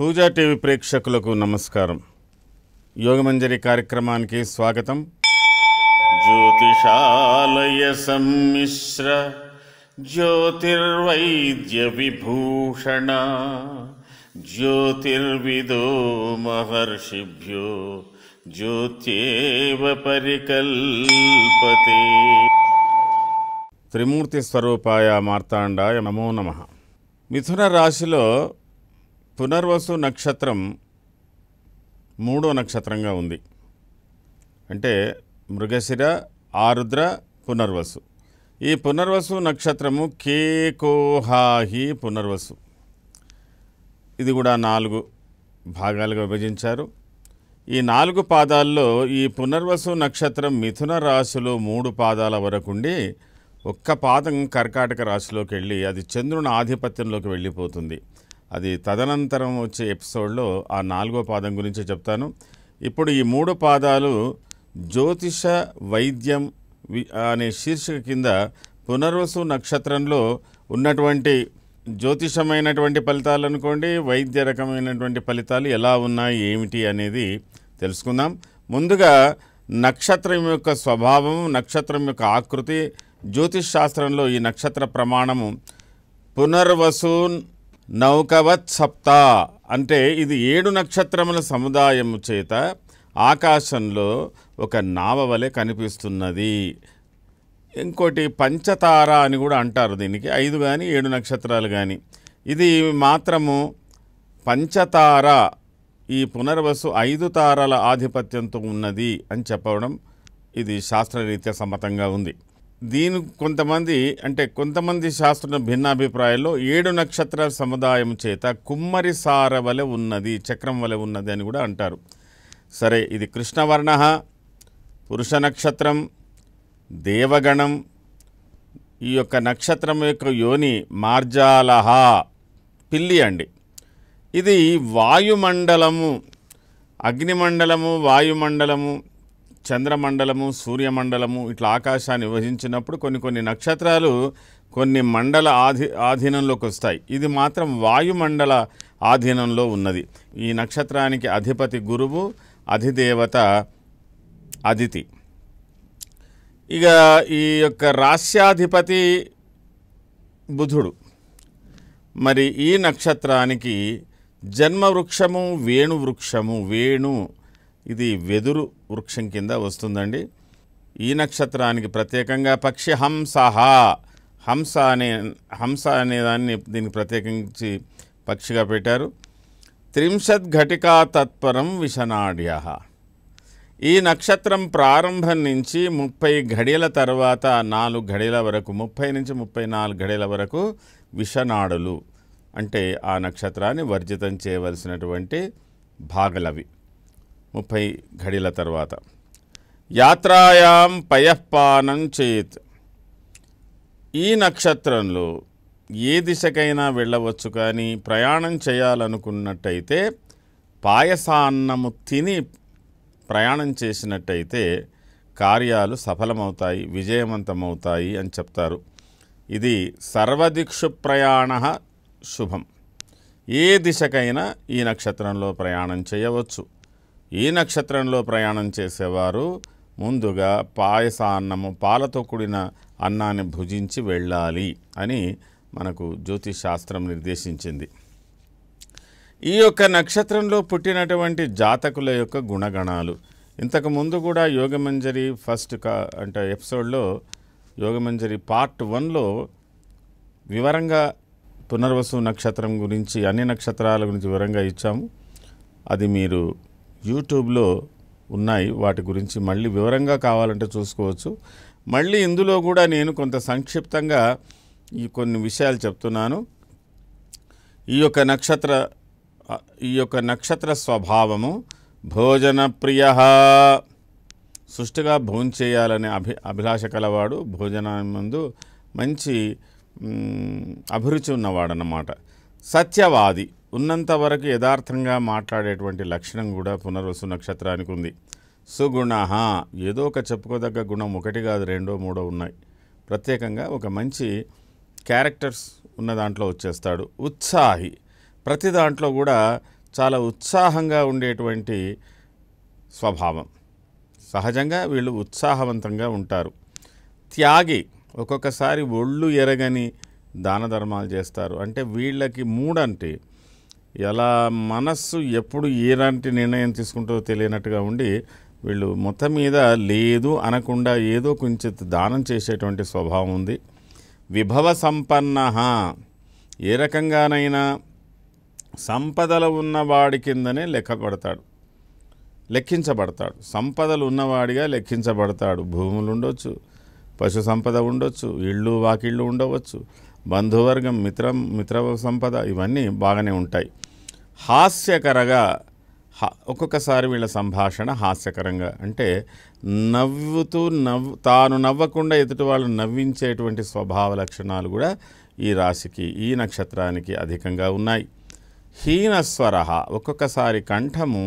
పూజా TV ప్రేక్షకులకు నమస్కారం యోగమంజరి కార్యక్రమానికి స్వాగతం జ్యోతిషాలయ సమ్మిశ్ర జ్యోతిర్వైద్య విభూషణ జ్యోతిర్విదో మహర్షిభ్యో జ్యోత్యేవ పరికల్పతే త్రిమూర్తి స్వరూపాయ మార్తాండాయ నమో నమ మిథున రాశిలో పునర్వసు నక్షత్రం మూడో నక్షత్రంగా ఉంది అంటే మృగశిర ఆరుద్ర పునర్వసు ఈ పునర్వసు నక్షత్రము కేకోహాహి పునర్వసు ఇది కూడా నాలుగు భాగాలుగా విభజించారు ఈ నాలుగు పాదాల్లో ఈ పునర్వసు నక్షత్రం మిథున రాశిలో మూడు పాదాల వరకుండి ఒక్క పాదం కర్కాటక రాశిలోకి వెళ్ళి అది చంద్రుని ఆధిపత్యంలోకి వెళ్ళిపోతుంది అది తదనంతరం వచ్చే ఎపిసోడ్లో ఆ నాలుగో పాదం గురించి చెప్తాను ఇప్పుడు ఈ మూడు పాదాలు జ్యోతిష వైద్యం అనే శీర్షిక కింద పునర్వసు నక్షత్రంలో ఉన్నటువంటి జ్యోతిషమైనటువంటి ఫలితాలు అనుకోండి వైద్య రకమైనటువంటి ఫలితాలు ఎలా ఉన్నాయి ఏమిటి అనేది తెలుసుకుందాం ముందుగా నక్షత్రం యొక్క స్వభావం నక్షత్రం యొక్క ఆకృతి జ్యోతిష్ శాస్త్రంలో ఈ నక్షత్ర ప్రమాణము పునర్వసూన్ నౌకవత్ సప్తా అంటే ఇది ఏడు నక్షత్రముల సముదాయము చేత ఆకాశంలో ఒక నావ వలె కనిపిస్తున్నది ఇంకోటి పంచతార అని కూడా అంటారు దీనికి ఐదు కానీ ఏడు నక్షత్రాలు కానీ ఇది మాత్రము పంచతార ఈ పునర్వసు ఐదు తారల ఆధిపత్యంతో ఉన్నది అని చెప్పడం ఇది శాస్త్రరీత్యా సమ్మతంగా ఉంది దీని కొంతమంది అంటే కొంతమంది శాస్త్రుల భిన్నాభిప్రాయాల్లో ఏడు నక్షత్ర సముదాయం చేత కుమ్మరి సార వలె ఉన్నది చక్రం వలె ఉన్నది అని కూడా అంటారు సరే ఇది కృష్ణవర్ణ పురుష నక్షత్రం దేవగణం ఈ యొక్క నక్షత్రం యొక్క యోని మార్జాలహ పిల్లి అండి ఇది వాయుమండలము అగ్నిమండలము వాయుమండలము చంద్రమండలము సూర్యమండలము ఇట్లా ఆకాశాన్ని విభజించినప్పుడు కొన్ని కొన్ని నక్షత్రాలు కొన్ని మండల ఆధి ఆధీనంలోకి వస్తాయి ఇది మాత్రం వాయుమండల ఆధీనంలో ఉన్నది ఈ నక్షత్రానికి అధిపతి గురువు అధిదేవత అదితి ఇక ఈ యొక్క రాస్యాధిపతి బుధుడు మరి ఈ నక్షత్రానికి జన్మవృక్షము వేణువృక్షము వేణు ఇది వెదురు వృక్షం కింద వస్తుందండి ఈ నక్షత్రానికి ప్రత్యేకంగా పక్షి హంసహ హంస అనే హంస అనే దాన్ని దీనికి ప్రత్యేకించి పక్షిగా పెట్టారు త్రింశత్ ఘటికా తత్పరం విషనాడ్య ఈ నక్షత్రం ప్రారంభం నుంచి ముప్పై ఘడియల తర్వాత నాలుగు ఘడియల వరకు ముప్పై నుంచి ముప్పై నాలుగు ఘడియల వరకు విషనాడులు అంటే ఆ నక్షత్రాన్ని వర్జితం చేయవలసినటువంటి భాగలవి ముప్పై ఘడిల తర్వాత యాత్రాయాం పయఃపానం చేత్ ఈ నక్షత్రంలో ఏ దిశకైనా వెళ్ళవచ్చు కానీ ప్రయాణం చేయాలనుకున్నట్టయితే పాయసాన్నము తిని ప్రయాణం చేసినట్టయితే కార్యాలు సఫలమవుతాయి విజయవంతమవుతాయి అని చెప్తారు ఇది సర్వదిక్షు ప్రయాణ శుభం ఏ దిశకైనా ఈ నక్షత్రంలో ప్రయాణం చేయవచ్చు ఈ నక్షత్రంలో ప్రయాణం చేసేవారు ముందుగా పాయస అన్నము పాలతో కూడిన అన్నాన్ని భుజించి వెళ్ళాలి అని మనకు శాస్త్రం నిర్దేశించింది ఈ యొక్క నక్షత్రంలో పుట్టినటువంటి జాతకుల యొక్క గుణగణాలు ఇంతకు ముందు కూడా యోగమంజరి ఫస్ట్ కా అంటే ఎపిసోడ్లో యోగమంజరి పార్ట్ వన్లో వివరంగా పునర్వసు నక్షత్రం గురించి అన్ని నక్షత్రాల గురించి వివరంగా ఇచ్చాము అది మీరు యూట్యూబ్లో ఉన్నాయి వాటి గురించి మళ్ళీ వివరంగా కావాలంటే చూసుకోవచ్చు మళ్ళీ ఇందులో కూడా నేను కొంత సంక్షిప్తంగా ఈ కొన్ని విషయాలు చెప్తున్నాను ఈ యొక్క నక్షత్ర ఈ యొక్క నక్షత్ర స్వభావము భోజన ప్రియ సుష్టిగా భోంచేయాలనే అభి అభిలాష కలవాడు భోజనం ముందు మంచి అభిరుచి ఉన్నవాడనమాట సత్యవాది ఉన్నంత వరకు యథార్థంగా మాట్లాడేటువంటి లక్షణం కూడా పునర్వసు నక్షత్రానికి ఉంది సుగుణ ఏదో ఒక చెప్పుకోదగ్గ గుణం ఒకటి కాదు రెండో మూడో ఉన్నాయి ప్రత్యేకంగా ఒక మంచి క్యారెక్టర్స్ ఉన్న దాంట్లో వచ్చేస్తాడు ఉత్సాహి ప్రతి దాంట్లో కూడా చాలా ఉత్సాహంగా ఉండేటువంటి స్వభావం సహజంగా వీళ్ళు ఉత్సాహవంతంగా ఉంటారు త్యాగి ఒక్కొక్కసారి ఒళ్ళు ఎరగని దాన ధర్మాలు చేస్తారు అంటే వీళ్ళకి మూడంటే ఎలా మనస్సు ఎప్పుడు ఎలాంటి నిర్ణయం తీసుకుంటుందో తెలియనట్టుగా ఉండి వీళ్ళు మొత్తం మీద లేదు అనకుండా ఏదో కొంచెం దానం చేసేటువంటి స్వభావం ఉంది విభవ సంపన్న ఏ రకంగానైనా సంపదలు ఉన్నవాడి కిందనే లెక్కపడతాడు లెక్కించబడతాడు సంపదలు ఉన్నవాడిగా లెక్కించబడతాడు భూములు ఉండొచ్చు పశు సంపద ఉండొచ్చు ఇళ్ళు వాకిళ్ళు ఉండవచ్చు బంధువర్గం మిత్రం మిత్ర సంపద ఇవన్నీ బాగానే ఉంటాయి హాస్యకరగా ఒక్కొక్కసారి వీళ్ళ సంభాషణ హాస్యకరంగా అంటే నవ్వుతూ నవ్వు తాను నవ్వకుండా ఎదుటి వాళ్ళు నవ్వించేటువంటి స్వభావ లక్షణాలు కూడా ఈ రాశికి ఈ నక్షత్రానికి అధికంగా ఉన్నాయి హీనస్వర ఒక్కొక్కసారి కంఠము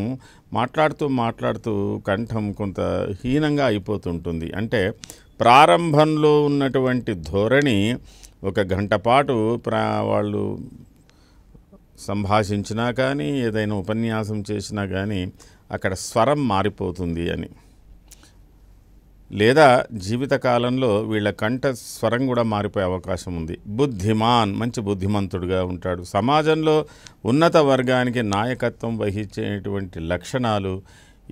మాట్లాడుతూ మాట్లాడుతూ కంఠం కొంత హీనంగా అయిపోతుంటుంది అంటే ప్రారంభంలో ఉన్నటువంటి ధోరణి ఒక గంట పాటు వాళ్ళు సంభాషించినా కానీ ఏదైనా ఉపన్యాసం చేసినా కానీ అక్కడ స్వరం మారిపోతుంది అని లేదా జీవితకాలంలో వీళ్ళ కంఠ స్వరం కూడా మారిపోయే అవకాశం ఉంది బుద్ధిమాన్ మంచి బుద్ధిమంతుడుగా ఉంటాడు సమాజంలో ఉన్నత వర్గానికి నాయకత్వం వహించేటువంటి లక్షణాలు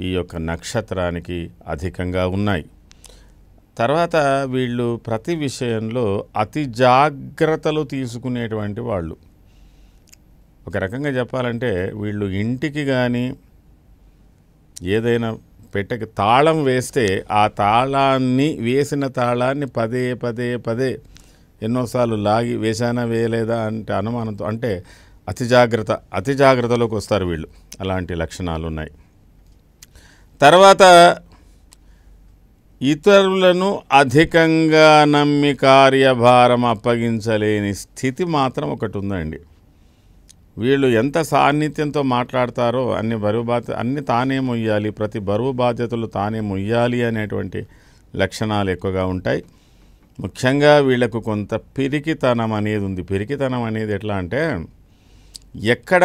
ఈ యొక్క నక్షత్రానికి అధికంగా ఉన్నాయి తర్వాత వీళ్ళు ప్రతి విషయంలో అతి జాగ్రత్తలు తీసుకునేటువంటి వాళ్ళు ఒక రకంగా చెప్పాలంటే వీళ్ళు ఇంటికి కానీ ఏదైనా పెట్టకి తాళం వేస్తే ఆ తాళాన్ని వేసిన తాళాన్ని పదే పదే పదే ఎన్నోసార్లు లాగి వేశానా వేయలేదా అంటే అనుమానంతో అంటే అతి జాగ్రత్త అతి జాగ్రత్తలోకి వస్తారు వీళ్ళు అలాంటి లక్షణాలు ఉన్నాయి తర్వాత ఇతరులను అధికంగా నమ్మి కార్యభారం అప్పగించలేని స్థితి మాత్రం ఒకటి ఉందండి వీళ్ళు ఎంత సాన్నిధ్యంతో మాట్లాడతారో అన్ని బరువు బాధ్యత అన్ని తానే మొయ్యాలి ప్రతి బరువు బాధ్యతలు తానే మొయ్యాలి అనేటువంటి లక్షణాలు ఎక్కువగా ఉంటాయి ముఖ్యంగా వీళ్లకు కొంత పిరికితనం అనేది ఉంది పిరికితనం అనేది ఎట్లా అంటే ఎక్కడ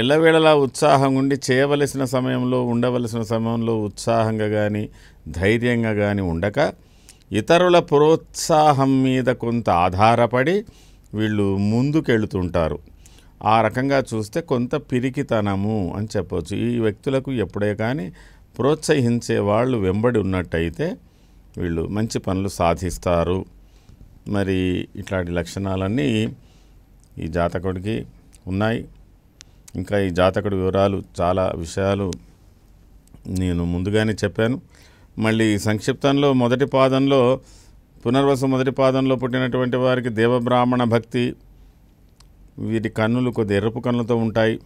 ఎల్లవేళలా ఉత్సాహం ఉండి చేయవలసిన సమయంలో ఉండవలసిన సమయంలో ఉత్సాహంగా కానీ ధైర్యంగా కానీ ఉండక ఇతరుల ప్రోత్సాహం మీద కొంత ఆధారపడి వీళ్ళు ముందుకెళ్తుంటారు ఆ రకంగా చూస్తే కొంత పిరికితనము అని చెప్పవచ్చు ఈ వ్యక్తులకు ఎప్పుడే కానీ ప్రోత్సహించే వాళ్ళు వెంబడి ఉన్నట్టయితే వీళ్ళు మంచి పనులు సాధిస్తారు మరి ఇట్లాంటి లక్షణాలన్నీ ఈ జాతకుడికి ఉన్నాయి ఇంకా ఈ జాతకుడి వివరాలు చాలా విషయాలు నేను ముందుగానే చెప్పాను మళ్ళీ సంక్షిప్తంలో మొదటి పాదంలో పునర్వసు మొదటి పాదంలో పుట్టినటువంటి వారికి దేవబ్రాహ్మణ భక్తి వీటి కన్నులు కొద్ది ఎర్రపు కన్నులతో ఉంటాయి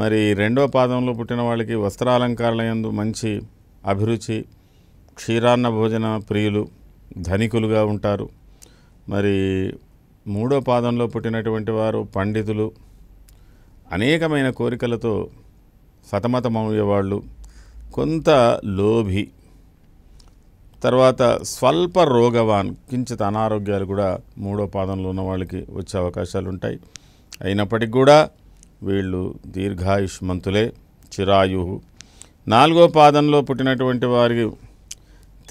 మరి రెండవ పాదంలో పుట్టిన వాళ్ళకి ఎందు మంచి అభిరుచి క్షీరాన్న భోజన ప్రియులు ధనికులుగా ఉంటారు మరి మూడో పాదంలో పుట్టినటువంటి వారు పండితులు అనేకమైన కోరికలతో సతమతమయ్యేవాళ్ళు కొంత లోభి తర్వాత స్వల్ప రోగవాన్ కించిత్ అనారోగ్యాలు కూడా మూడో పాదంలో ఉన్న వాళ్ళకి వచ్చే అవకాశాలు ఉంటాయి అయినప్పటికీ కూడా వీళ్ళు దీర్ఘాయుష్మంతులే చిరాయు నాలుగో పాదంలో పుట్టినటువంటి వారి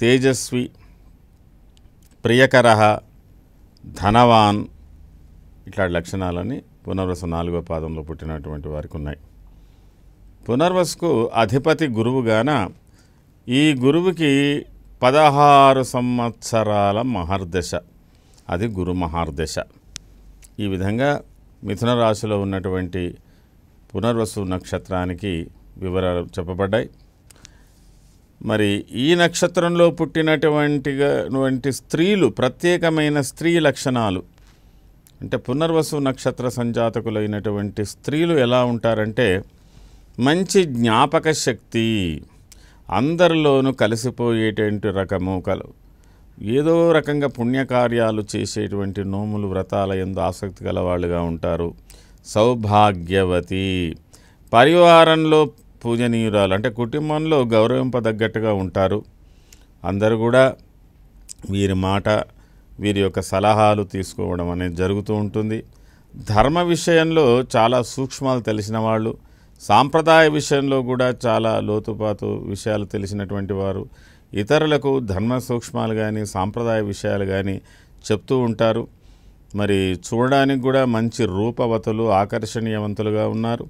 తేజస్వి ప్రియకర ధనవాన్ ఇట్లాంటి లక్షణాలని పునర్వసు నాలుగో పాదంలో పుట్టినటువంటి వారికి ఉన్నాయి పునర్వసుకు అధిపతి గురువుగాన ఈ గురువుకి పదహారు సంవత్సరాల మహర్దశ అది గురు మహార్దశ ఈ విధంగా మిథున రాశిలో ఉన్నటువంటి పునర్వసు నక్షత్రానికి వివరాలు చెప్పబడ్డాయి మరి ఈ నక్షత్రంలో పుట్టినటువంటి స్త్రీలు ప్రత్యేకమైన స్త్రీ లక్షణాలు అంటే పునర్వసు నక్షత్ర సంజాతకులైనటువంటి స్త్రీలు ఎలా ఉంటారంటే మంచి జ్ఞాపక శక్తి అందరిలోనూ కలిసిపోయేటువంటి రకము కల ఏదో రకంగా పుణ్యకార్యాలు చేసేటువంటి నోములు వ్రతాల ఎందు ఆసక్తి గలవాళ్ళుగా ఉంటారు సౌభాగ్యవతి పరివారంలో పూజనీయురాలు అంటే కుటుంబంలో గౌరవింపదగ్గట్టుగా ఉంటారు అందరూ కూడా వీరి మాట వీరి యొక్క సలహాలు తీసుకోవడం అనేది జరుగుతూ ఉంటుంది ధర్మ విషయంలో చాలా సూక్ష్మాలు తెలిసిన వాళ్ళు సాంప్రదాయ విషయంలో కూడా చాలా లోతుపాతు విషయాలు తెలిసినటువంటి వారు ఇతరులకు ధర్మ సూక్ష్మాలు కానీ సాంప్రదాయ విషయాలు కానీ చెప్తూ ఉంటారు మరి చూడడానికి కూడా మంచి రూపవతులు ఆకర్షణీయవంతులుగా ఉన్నారు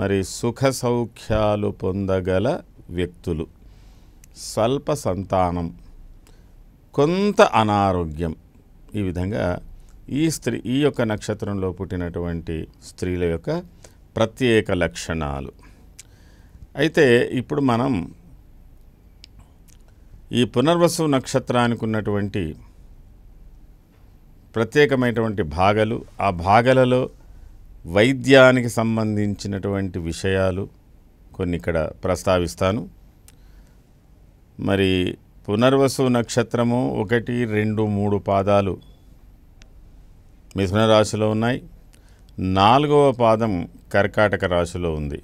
మరి సుఖ సౌఖ్యాలు పొందగల వ్యక్తులు స్వల్ప సంతానం కొంత అనారోగ్యం ఈ విధంగా ఈ స్త్రీ ఈ యొక్క నక్షత్రంలో పుట్టినటువంటి స్త్రీల యొక్క ప్రత్యేక లక్షణాలు అయితే ఇప్పుడు మనం ఈ పునర్వసు నక్షత్రానికి ఉన్నటువంటి ప్రత్యేకమైనటువంటి భాగలు ఆ భాగలలో వైద్యానికి సంబంధించినటువంటి విషయాలు కొన్ని ఇక్కడ ప్రస్తావిస్తాను మరి పునర్వసు నక్షత్రము ఒకటి రెండు మూడు పాదాలు మిథున రాశిలో ఉన్నాయి నాలుగవ పాదం కర్కాటక రాశిలో ఉంది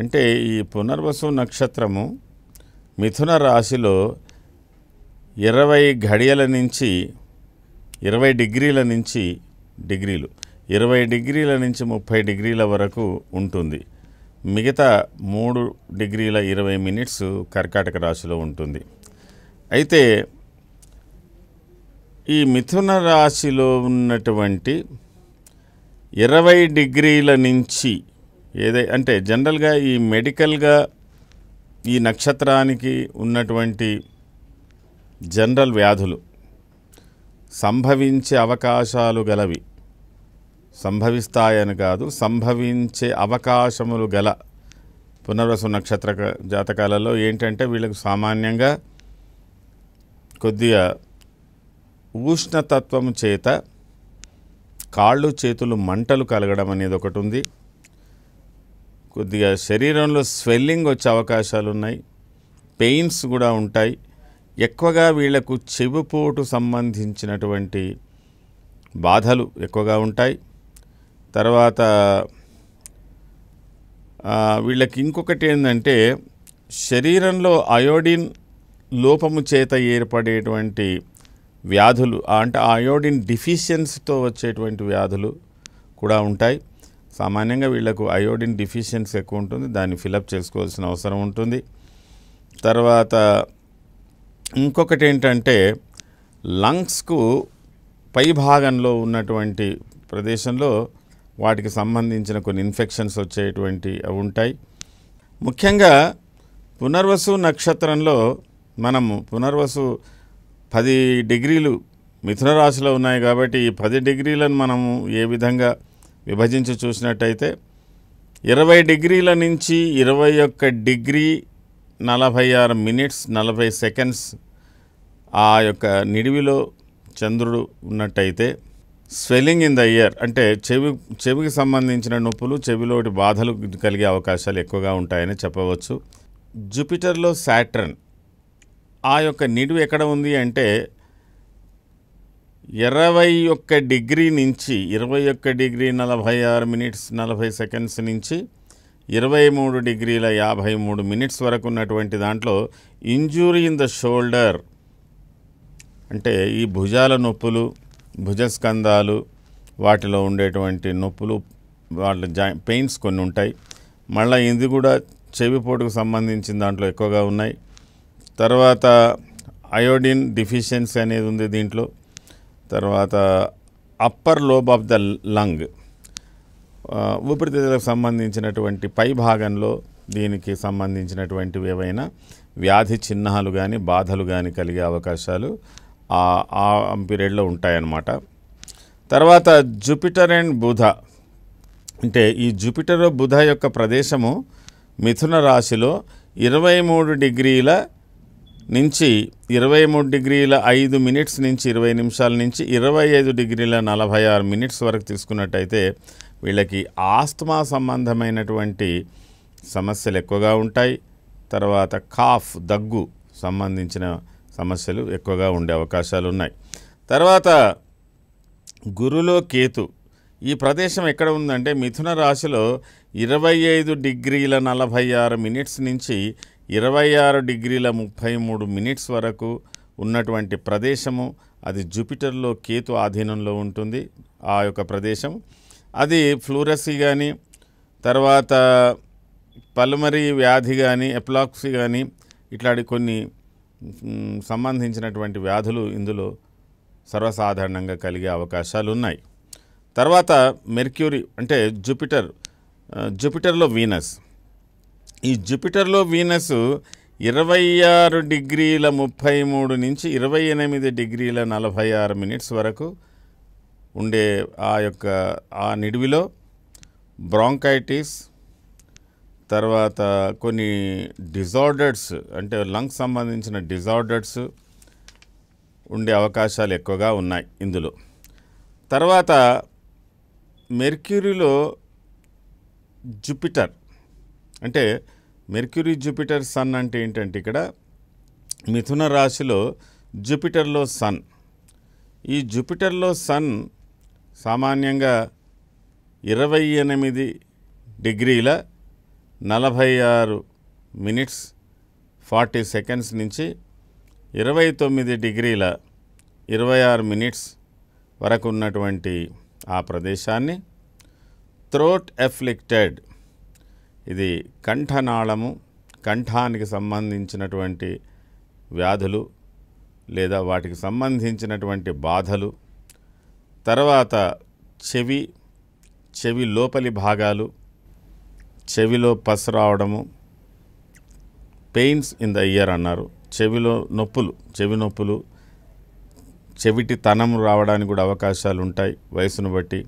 అంటే ఈ పునర్వసు నక్షత్రము మిథున రాశిలో ఇరవై ఘడియల నుంచి ఇరవై డిగ్రీల నుంచి డిగ్రీలు ఇరవై డిగ్రీల నుంచి ముప్పై డిగ్రీల వరకు ఉంటుంది మిగతా మూడు డిగ్రీల ఇరవై మినిట్స్ కర్కాటక రాశిలో ఉంటుంది అయితే ఈ మిథున రాశిలో ఉన్నటువంటి ఇరవై డిగ్రీల నుంచి ఏదై అంటే జనరల్గా ఈ మెడికల్గా ఈ నక్షత్రానికి ఉన్నటువంటి జనరల్ వ్యాధులు సంభవించే అవకాశాలు గలవి సంభవిస్తాయని కాదు సంభవించే అవకాశములు గల పునర్వసు నక్షత్ర జాతకాలలో ఏంటంటే వీళ్ళకు సామాన్యంగా కొద్దిగా ఉష్ణతత్వం చేత కాళ్ళు చేతులు మంటలు కలగడం అనేది ఒకటి ఉంది కొద్దిగా శరీరంలో స్వెల్లింగ్ వచ్చే అవకాశాలు ఉన్నాయి పెయిన్స్ కూడా ఉంటాయి ఎక్కువగా వీళ్లకు చెవిపోటు సంబంధించినటువంటి బాధలు ఎక్కువగా ఉంటాయి తర్వాత వీళ్ళకి ఇంకొకటి ఏంటంటే శరీరంలో అయోడిన్ లోపము చేత ఏర్పడేటువంటి వ్యాధులు అంటే అయోడిన్ డిఫిషియన్స్తో వచ్చేటువంటి వ్యాధులు కూడా ఉంటాయి సామాన్యంగా వీళ్లకు అయోడిన్ డిఫిషియన్సీ ఎక్కువ ఉంటుంది దాన్ని ఫిలప్ చేసుకోవాల్సిన అవసరం ఉంటుంది తర్వాత ఇంకొకటి ఏంటంటే లంగ్స్కు పై భాగంలో ఉన్నటువంటి ప్రదేశంలో వాటికి సంబంధించిన కొన్ని ఇన్ఫెక్షన్స్ వచ్చేటువంటి ఉంటాయి ముఖ్యంగా పునర్వసు నక్షత్రంలో మనము పునర్వసు పది డిగ్రీలు మిథున రాశిలో ఉన్నాయి కాబట్టి ఈ పది డిగ్రీలను మనము ఏ విధంగా విభజించి చూసినట్టయితే ఇరవై డిగ్రీల నుంచి ఇరవై ఒక్క డిగ్రీ నలభై ఆరు మినిట్స్ నలభై సెకండ్స్ ఆ యొక్క నిడివిలో చంద్రుడు ఉన్నట్టయితే స్వెల్లింగ్ ఇన్ ద ఇయర్ అంటే చెవి చెవికి సంబంధించిన నొప్పులు చెవిలోటి బాధలు కలిగే అవకాశాలు ఎక్కువగా ఉంటాయని చెప్పవచ్చు జూపిటర్లో సాటర్న్ ఆ యొక్క నిడివి ఎక్కడ ఉంది అంటే ఇరవై ఒక్క డిగ్రీ నుంచి ఇరవై ఒక్క డిగ్రీ నలభై ఆరు మినిట్స్ నలభై సెకండ్స్ నుంచి ఇరవై మూడు డిగ్రీల యాభై మూడు మినిట్స్ వరకు ఉన్నటువంటి దాంట్లో ఇంజూరీ ఇన్ ద షోల్డర్ అంటే ఈ భుజాల నొప్పులు భుజస్కందాలు వాటిలో ఉండేటువంటి నొప్పులు వాళ్ళ జాయి పెయిన్స్ కొన్ని ఉంటాయి మళ్ళీ ఇది కూడా చెవిపోటుకు సంబంధించిన దాంట్లో ఎక్కువగా ఉన్నాయి తర్వాత అయోడిన్ డిఫిషియన్సీ అనేది ఉంది దీంట్లో తర్వాత upper lobe of the lung ఊపిరితిత్తులకు సంబంధించినటువంటి పై భాగంలో దీనికి సంబంధించినటువంటివి ఏవైనా వ్యాధి చిహ్నాలు కానీ బాధలు కానీ కలిగే అవకాశాలు ఆ పీరియడ్లో ఉంటాయన్నమాట తర్వాత జూపిటర్ అండ్ బుధ అంటే ఈ జూపిటర్ బుధ యొక్క ప్రదేశము మిథున రాశిలో ఇరవై మూడు డిగ్రీల నుంచి ఇరవై మూడు డిగ్రీల ఐదు మినిట్స్ నుంచి ఇరవై నిమిషాల నుంచి ఇరవై ఐదు డిగ్రీల నలభై ఆరు మినిట్స్ వరకు తీసుకున్నట్టయితే వీళ్ళకి ఆస్తమా సంబంధమైనటువంటి సమస్యలు ఎక్కువగా ఉంటాయి తర్వాత కాఫ్ దగ్గు సంబంధించిన సమస్యలు ఎక్కువగా ఉండే అవకాశాలు ఉన్నాయి తర్వాత గురులో కేతు ఈ ప్రదేశం ఎక్కడ ఉందంటే మిథున రాశిలో ఇరవై ఐదు డిగ్రీల నలభై ఆరు మినిట్స్ నుంచి ఇరవై ఆరు డిగ్రీల ముప్పై మూడు మినిట్స్ వరకు ఉన్నటువంటి ప్రదేశము అది జూపిటర్లో కేతు ఆధీనంలో ఉంటుంది ఆ యొక్క ప్రదేశం అది ఫ్లూరసీ కానీ తర్వాత పల్మరీ వ్యాధి కానీ ఎప్లాక్సీ కానీ ఇట్లాంటి కొన్ని సంబంధించినటువంటి వ్యాధులు ఇందులో సర్వసాధారణంగా కలిగే అవకాశాలు ఉన్నాయి తర్వాత మెర్క్యూరీ అంటే జూపిటర్ జూపిటర్లో వీనస్ ఈ జూపిటర్లో వీనస్ ఇరవై ఆరు డిగ్రీల ముప్పై మూడు నుంచి ఇరవై ఎనిమిది డిగ్రీల నలభై ఆరు మినిట్స్ వరకు ఉండే ఆ యొక్క ఆ నిడివిలో బ్రాంకైటిస్ తర్వాత కొన్ని డిజార్డర్స్ అంటే లంగ్ సంబంధించిన డిజార్డర్స్ ఉండే అవకాశాలు ఎక్కువగా ఉన్నాయి ఇందులో తర్వాత మెర్క్యూరీలో జూపిటర్ అంటే మెర్క్యూరీ జూపిటర్ సన్ అంటే ఏంటంటే ఇక్కడ మిథున రాశిలో జూపిటర్లో సన్ ఈ జూపిటర్లో సన్ సామాన్యంగా ఇరవై ఎనిమిది డిగ్రీల నలభై ఆరు మినిట్స్ ఫార్టీ సెకండ్స్ నుంచి ఇరవై తొమ్మిది డిగ్రీల ఇరవై ఆరు మినిట్స్ వరకు ఉన్నటువంటి ఆ ప్రదేశాన్ని థ్రోట్ ఎఫ్లిక్టెడ్ ఇది కంఠనాళము కంఠానికి సంబంధించినటువంటి వ్యాధులు లేదా వాటికి సంబంధించినటువంటి బాధలు తర్వాత చెవి చెవి లోపలి భాగాలు చెవిలో పస్ రావడము పెయిన్స్ ఇన్ ద ఇయర్ అన్నారు చెవిలో నొప్పులు చెవి నొప్పులు చెవిటి తనం రావడానికి కూడా అవకాశాలు ఉంటాయి వయసును బట్టి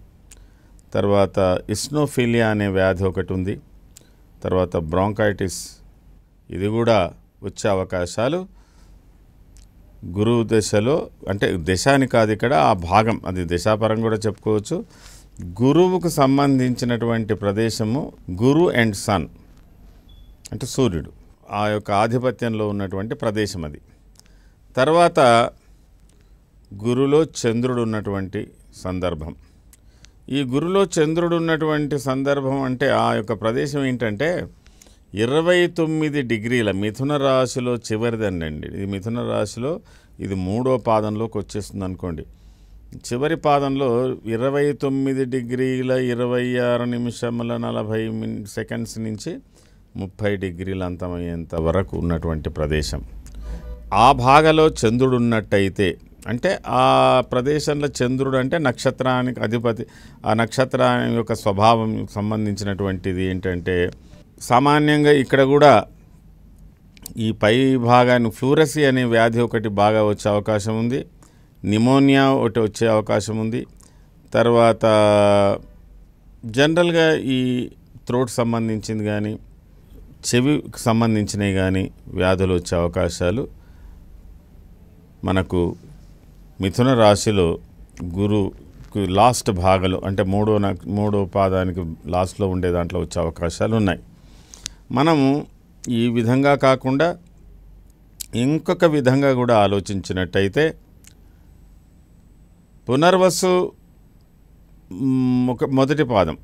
తర్వాత ఇస్నోఫీలియా అనే వ్యాధి ఒకటి ఉంది తర్వాత బ్రాంకైటిస్ ఇది కూడా వచ్చే అవకాశాలు గురువు దశలో అంటే దశాని కాదు ఇక్కడ ఆ భాగం అది దశాపరం కూడా చెప్పుకోవచ్చు గురువుకు సంబంధించినటువంటి ప్రదేశము గురు అండ్ సన్ అంటే సూర్యుడు ఆ యొక్క ఆధిపత్యంలో ఉన్నటువంటి ప్రదేశం అది తర్వాత గురులో చంద్రుడు ఉన్నటువంటి సందర్భం ఈ గురులో చంద్రుడు ఉన్నటువంటి సందర్భం అంటే ఆ యొక్క ప్రదేశం ఏంటంటే ఇరవై తొమ్మిది డిగ్రీల మిథున రాశిలో చివరిదండి ఇది మిథున రాశిలో ఇది మూడో పాదంలోకి వచ్చేస్తుంది అనుకోండి చివరి పాదంలో ఇరవై తొమ్మిది డిగ్రీల ఇరవై ఆరు నిమిషముల నలభై సెకండ్స్ నుంచి ముప్పై డిగ్రీలు అంతమయ్యేంత వరకు ఉన్నటువంటి ప్రదేశం ఆ భాగలో చంద్రుడు ఉన్నట్టయితే అంటే ఆ ప్రదేశంలో చంద్రుడు అంటే నక్షత్రానికి అధిపతి ఆ నక్షత్రం యొక్క స్వభావం సంబంధించినటువంటిది ఏంటంటే సామాన్యంగా ఇక్కడ కూడా ఈ పై భాగాన్ని ఫ్లూరసీ అనే వ్యాధి ఒకటి బాగా వచ్చే అవకాశం ఉంది నిమోనియా ఒకటి వచ్చే అవకాశం ఉంది తర్వాత జనరల్గా ఈ త్రోట్ సంబంధించింది కానీ చెవికి సంబంధించినవి కానీ వ్యాధులు వచ్చే అవకాశాలు మనకు మిథున రాశిలో గురు లాస్ట్ భాగంలో అంటే మూడో మూడో పాదానికి లాస్ట్లో ఉండే దాంట్లో వచ్చే అవకాశాలు ఉన్నాయి మనము ఈ విధంగా కాకుండా ఇంకొక విధంగా కూడా ఆలోచించినట్టయితే పునర్వసు ఒక మొదటి పాదం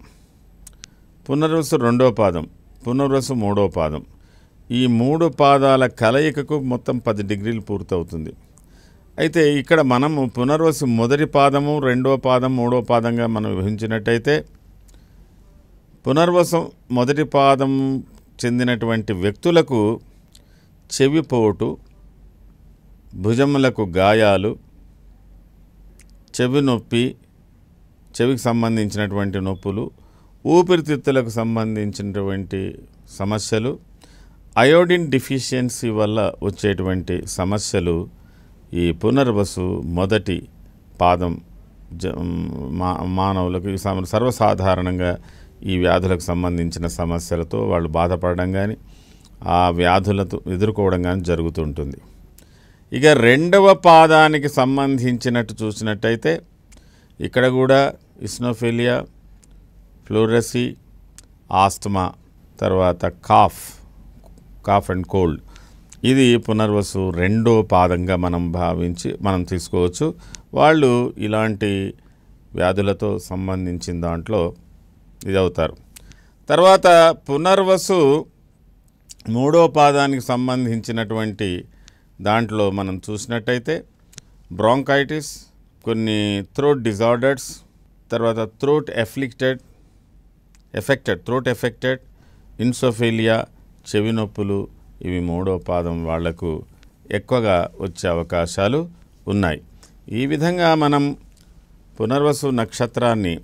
పునర్వసు రెండో పాదం పునర్వసు మూడో పాదం ఈ మూడు పాదాల కలయికకు మొత్తం పది డిగ్రీలు పూర్తవుతుంది అయితే ఇక్కడ మనము పునర్వసు మొదటి పాదము రెండవ పాదం మూడో పాదంగా మనం విభజించినట్టయితే పునర్వసం మొదటి పాదం చెందినటువంటి వ్యక్తులకు చెవిపోటు భుజములకు గాయాలు చెవి నొప్పి చెవికి సంబంధించినటువంటి నొప్పులు ఊపిరితిత్తులకు సంబంధించినటువంటి సమస్యలు అయోడిన్ డిఫిషియన్సీ వల్ల వచ్చేటువంటి సమస్యలు ఈ పునర్వసు మొదటి పాదం జ మానవులకు సర్వసాధారణంగా ఈ వ్యాధులకు సంబంధించిన సమస్యలతో వాళ్ళు బాధపడడం కానీ ఆ వ్యాధులతో ఎదుర్కోవడం కానీ జరుగుతుంటుంది ఇక రెండవ పాదానికి సంబంధించినట్టు చూసినట్టయితే ఇక్కడ కూడా ఇస్నోఫిలియా ఫ్లోరసీ ఆస్తమా తర్వాత కాఫ్ కాఫ్ అండ్ కోల్డ్ ఇది పునర్వసు రెండో పాదంగా మనం భావించి మనం తీసుకోవచ్చు వాళ్ళు ఇలాంటి వ్యాధులతో సంబంధించిన దాంట్లో ఇది అవుతారు తర్వాత పునర్వసు మూడో పాదానికి సంబంధించినటువంటి దాంట్లో మనం చూసినట్టయితే బ్రాంకైటిస్ కొన్ని థ్రోట్ డిజార్డర్స్ తర్వాత throat afflicted affected throat affected eosinophilia చెవి నొప్పులు ఇవి మూడో పాదం వాళ్లకు ఎక్కువగా వచ్చే అవకాశాలు ఉన్నాయి ఈ విధంగా మనం పునర్వసు నక్షత్రాన్ని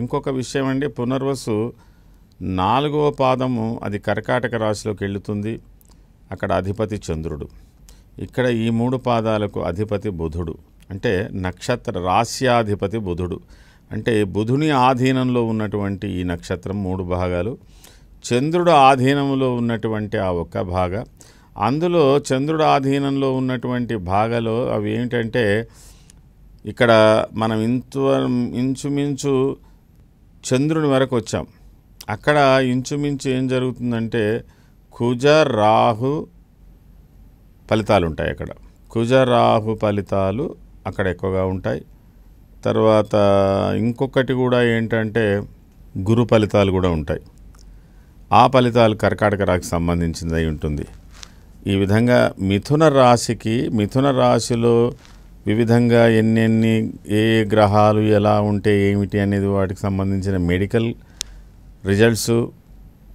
ఇంకొక విషయం అండి పునర్వసు నాలుగవ పాదము అది కర్కాటక రాశిలోకి వెళుతుంది అక్కడ అధిపతి చంద్రుడు ఇక్కడ ఈ మూడు పాదాలకు అధిపతి బుధుడు అంటే నక్షత్ర రాస్యాధిపతి బుధుడు అంటే బుధుని ఆధీనంలో ఉన్నటువంటి ఈ నక్షత్రం మూడు భాగాలు చంద్రుడు ఆధీనంలో ఉన్నటువంటి ఆ ఒక్క భాగ అందులో చంద్రుడు ఆధీనంలో ఉన్నటువంటి భాగలో అవి ఏమిటంటే ఇక్కడ మనం ఇంత ఇంచుమించు చంద్రుని వరకు వచ్చాం అక్కడ ఇంచుమించు ఏం జరుగుతుందంటే కుజ రాహు ఫలితాలు ఉంటాయి అక్కడ కుజ రాహు ఫలితాలు అక్కడ ఎక్కువగా ఉంటాయి తర్వాత ఇంకొకటి కూడా ఏంటంటే గురు ఫలితాలు కూడా ఉంటాయి ఆ ఫలితాలు కర్కాటక రాశికి సంబంధించినది ఉంటుంది ఈ విధంగా మిథున రాశికి మిథున రాశిలో వివిధంగా ఎన్నెన్ని ఏ గ్రహాలు ఎలా ఉంటే ఏమిటి అనేది వాటికి సంబంధించిన మెడికల్ రిజల్ట్స్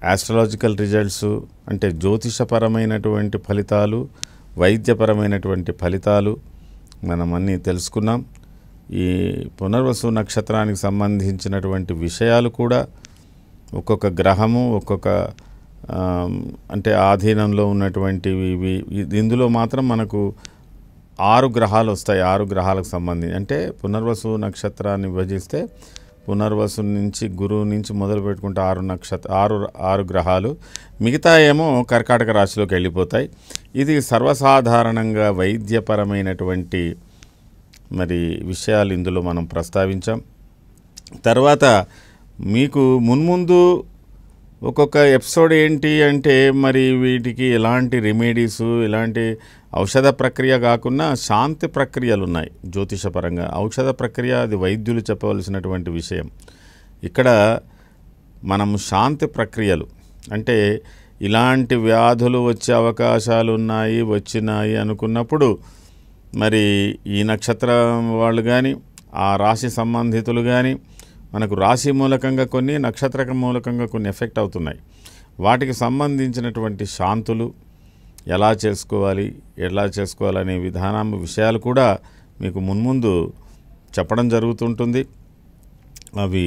యాస్ట్రలాజికల్ రిజల్ట్స్ అంటే జ్యోతిషపరమైనటువంటి ఫలితాలు వైద్యపరమైనటువంటి ఫలితాలు మనం అన్నీ తెలుసుకున్నాం ఈ పునర్వసు నక్షత్రానికి సంబంధించినటువంటి విషయాలు కూడా ఒక్కొక్క గ్రహము ఒక్కొక్క అంటే ఆధీనంలో ఉన్నటువంటివి ఇవి ఇందులో మాత్రం మనకు ఆరు గ్రహాలు వస్తాయి ఆరు గ్రహాలకు సంబంధించి అంటే పునర్వసు నక్షత్రాన్ని విభజిస్తే పునర్వసు నుంచి గురువు నుంచి మొదలు పెట్టుకుంటే ఆరు నక్షత్ర ఆరు ఆరు గ్రహాలు మిగతా ఏమో కర్కాటక రాశిలోకి వెళ్ళిపోతాయి ఇది సర్వసాధారణంగా వైద్యపరమైనటువంటి మరి విషయాలు ఇందులో మనం ప్రస్తావించాం తర్వాత మీకు మున్ముందు ఒక్కొక్క ఎపిసోడ్ ఏంటి అంటే మరి వీటికి ఎలాంటి రెమెడీస్ ఇలాంటి ఔషధ ప్రక్రియ కాకుండా శాంతి ప్రక్రియలు ఉన్నాయి జ్యోతిషపరంగా ఔషధ ప్రక్రియ అది వైద్యులు చెప్పవలసినటువంటి విషయం ఇక్కడ మనం శాంతి ప్రక్రియలు అంటే ఇలాంటి వ్యాధులు వచ్చే అవకాశాలు ఉన్నాయి వచ్చినాయి అనుకున్నప్పుడు మరి ఈ నక్షత్రం వాళ్ళు కానీ ఆ రాశి సంబంధితులు కానీ మనకు రాశి మూలకంగా కొన్ని నక్షత్రక మూలకంగా కొన్ని ఎఫెక్ట్ అవుతున్నాయి వాటికి సంబంధించినటువంటి శాంతులు ఎలా చేసుకోవాలి ఎలా చేసుకోవాలనే విధానం విషయాలు కూడా మీకు మున్ముందు చెప్పడం జరుగుతుంటుంది అవి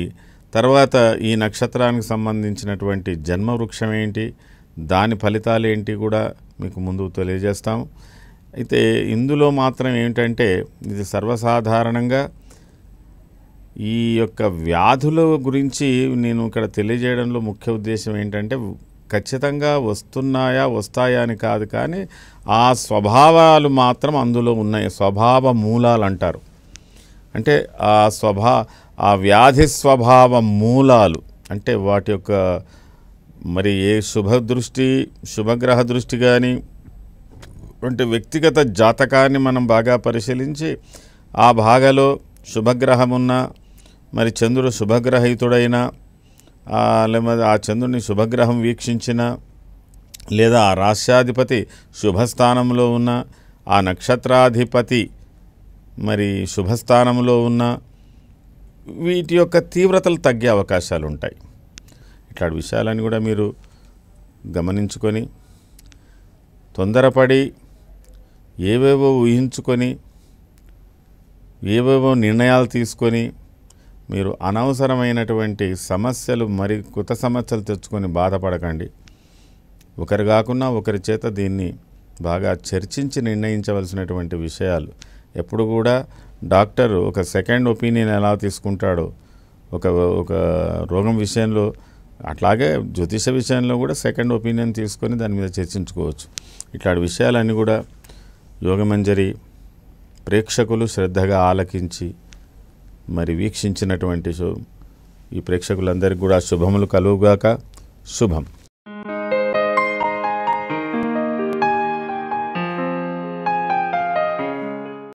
తర్వాత ఈ నక్షత్రానికి సంబంధించినటువంటి జన్మ వృక్షం ఏంటి దాని ఫలితాలు ఏంటి కూడా మీకు ముందు తెలియజేస్తాము అయితే ఇందులో మాత్రం ఏమిటంటే ఇది సర్వసాధారణంగా ఈ యొక్క వ్యాధుల గురించి నేను ఇక్కడ తెలియజేయడంలో ముఖ్య ఉద్దేశం ఏంటంటే ఖచ్చితంగా వస్తున్నాయా వస్తాయా అని కాదు కానీ ఆ స్వభావాలు మాత్రం అందులో ఉన్నాయి స్వభావ మూలాలు అంటారు అంటే ఆ స్వభా ఆ వ్యాధి స్వభావ మూలాలు అంటే వాటి యొక్క మరి ఏ శుభదృష్టి శుభగ్రహ దృష్టి కానీ అంటే వ్యక్తిగత జాతకాన్ని మనం బాగా పరిశీలించి ఆ భాగలో శుభగ్రహమున్న మరి చంద్రుడు శుభగ్రహయుతుడైనా లేకపోతే ఆ చంద్రుని శుభగ్రహం వీక్షించిన లేదా ఆ రాశ్యాధిపతి శుభస్థానంలో ఉన్న ఆ నక్షత్రాధిపతి మరి శుభస్థానంలో ఉన్న వీటి యొక్క తీవ్రతలు తగ్గే అవకాశాలు ఉంటాయి ఇట్లాంటి విషయాలని కూడా మీరు గమనించుకొని తొందరపడి ఏవేవో ఊహించుకొని ఏవేవో నిర్ణయాలు తీసుకొని మీరు అనవసరమైనటువంటి సమస్యలు మరి కొత్త సమస్యలు తెచ్చుకొని బాధపడకండి ఒకరు కాకుండా ఒకరి చేత దీన్ని బాగా చర్చించి నిర్ణయించవలసినటువంటి విషయాలు ఎప్పుడు కూడా డాక్టర్ ఒక సెకండ్ ఒపీనియన్ ఎలా తీసుకుంటాడో ఒక ఒక రోగం విషయంలో అట్లాగే జ్యోతిష విషయంలో కూడా సెకండ్ ఒపీనియన్ తీసుకొని దాని మీద చర్చించుకోవచ్చు ఇట్లాంటి విషయాలన్నీ కూడా యోగమంజరి ప్రేక్షకులు శ్రద్ధగా ఆలకించి మరి వీక్షించినటువంటి ఈ ప్రేక్షకులందరికీ కూడా శుభములు కలువుగాక శుభం